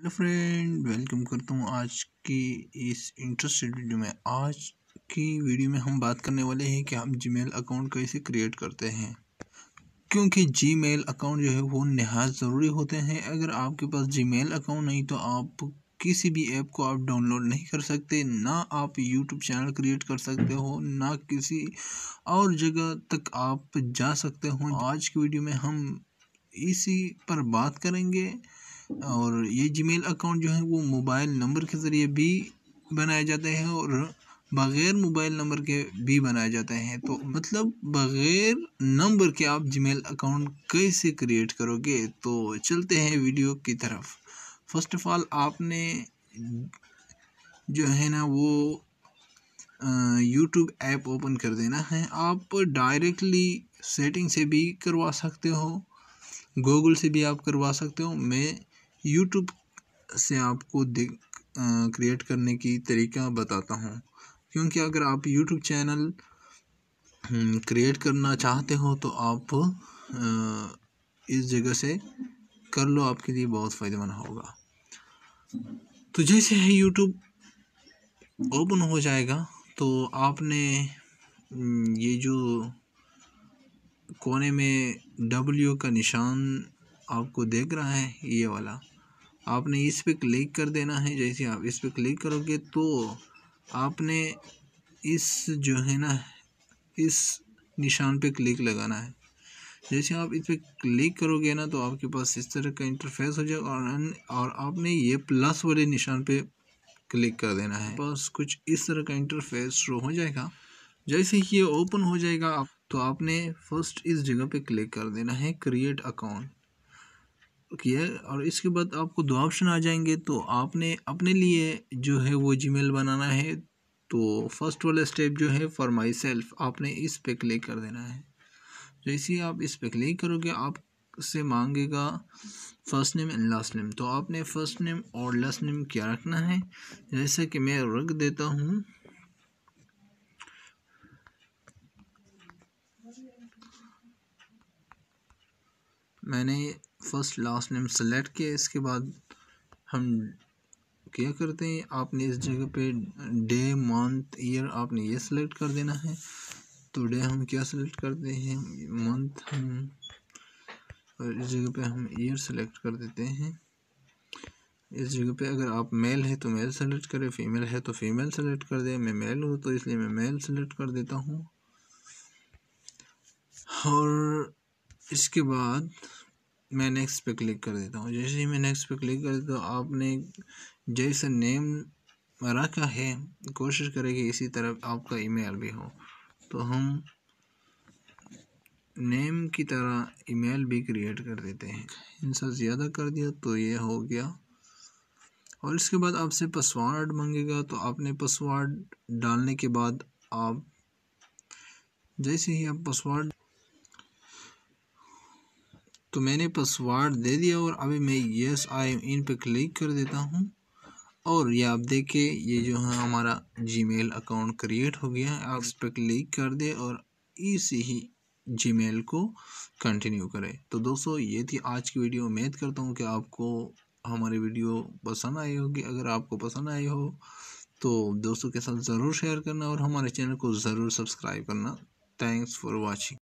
hello friend welcome करता हूँ आज की इस इंटरेस्टेड वीडियो में आज की वीडियो में हम बात करने वाले हैं कि हम जीमेल अकाउंट कैसे क्रिएट करते हैं क्योंकि जीमेल अकाउंट जो है वो नहायत ज़रूरी होते हैं अगर आपके पास जीमेल अकाउंट नहीं तो आप किसी भी ऐप को आप डाउनलोड नहीं कर सकते ना आप यूट्यूब चैनल क्रिएट कर सकते हो ना किसी और जगह तक आप जा सकते हो आज की वीडियो में हम इसी पर बात करेंगे और ये जीमेल अकाउंट जो है वो मोबाइल नंबर के ज़रिए भी बनाया जाते हैं और बग़ैर मोबाइल नंबर के भी बनाए जाते हैं तो मतलब बग़ैर नंबर के आप जीमेल अकाउंट कैसे क्रिएट करोगे तो चलते हैं वीडियो की तरफ फर्स्ट ऑफ ऑल आपने जो है ना वो यूट्यूब ऐप ओपन कर देना है आप डायरेक्टली सेटिंग से भी करवा सकते हो गूगल से भी आप करवा सकते हो मैं यूट्यूब से आपको देख क्रिएट करने की तरीका बताता हूँ क्योंकि अगर आप यूट्यूब चैनल क्रिएट करना चाहते हो तो आप इस जगह से कर लो आपके लिए बहुत फ़ायदेमंद होगा तो जैसे ही यूट्यूब ओपन हो जाएगा तो आपने हम्म, ये जो कोने में डब्ल्यू का निशान आपको देख रहा है ये वाला आपने इस पर क्लिक कर देना है जैसे आप इस पर क्लिक करोगे तो आपने इस जो है ना इस निशान पे क्लिक लगाना है जैसे आप इस पर क्लिक करोगे ना तो आपके पास इस तरह का इंटरफेस हो जाएगा और और आपने ये प्लस वाले निशान पे क्लिक कर देना है बस कुछ इस तरह का इंटरफेस शो हो जाएगा जैसे ही ये ओपन हो जाएगा तो आपने फर्स्ट इस जगह पे क्लिक कर देना है क्रिएट अकाउंट किया और इसके बाद आपको दो ऑप्शन आ जाएंगे तो आपने अपने लिए जो है वो जीमेल बनाना है तो फर्स्ट वाला स्टेप जो है फॉर माई सेल्फ आपने इस पे क्लिक कर देना है जैसे ही आप इस पे क्लिक करोगे आप से मांगेगा first name and last name तो आपने फर्स्ट नेम और लास्ट नेम क्या रखना है जैसे कि मैं रख देता हूँ मैंने फ़र्स्ट लास्ट नेम सेलेक्ट किया इसके बाद हम क्या करते हैं आपने इस जगह पे डे मंथ ईयर आपने ये सेलेक्ट कर देना है तो डे हम क्या सेलेक्ट करते हैं मंथ हम और इस जगह पे हम ईयर सेलेक्ट कर देते हैं इस जगह पे अगर आप मेल तो है तो मेल सेलेक्ट करें फीमेल है तो फीमेल सेलेक्ट कर दें मैं मेल हूँ तो इसलिए मैं मेल सेलेक्ट कर देता हूँ और इसके बाद मैं नेक्स्ट पे क्लिक कर देता हूँ जैसे ही मैं नेक्स्ट पे क्लिक कर देता हूँ आपने जैसे नेम रखा है कोशिश करें कि इसी तरह आपका ईमेल भी हो तो हम नेम की तरह ईमेल भी क्रिएट कर देते हैं इनसे ज़्यादा कर दिया तो ये हो गया और इसके बाद आपसे पासवर्ड मांगेगा तो आपने पासवर्ड डालने के बाद आप जैसे ही आप पासवर्ड तो मैंने पासवर्ड दे दिया और अभी मैं यस आई इन पर क्लिक कर देता हूँ और ये आप देखें ये जो है हमारा जीमेल अकाउंट क्रिएट हो गया है आप इस पर क्लिक कर दे और इसी ही जीमेल को कंटिन्यू करें तो दोस्तों ये थी आज की वीडियो उम्मीद करता हूँ कि आपको हमारी वीडियो पसंद आई होगी अगर आपको पसंद आई हो तो दोस्तों के साथ ज़रूर शेयर करना और हमारे चैनल को ज़रूर सब्सक्राइब करना थैंक्स फॉर वॉचिंग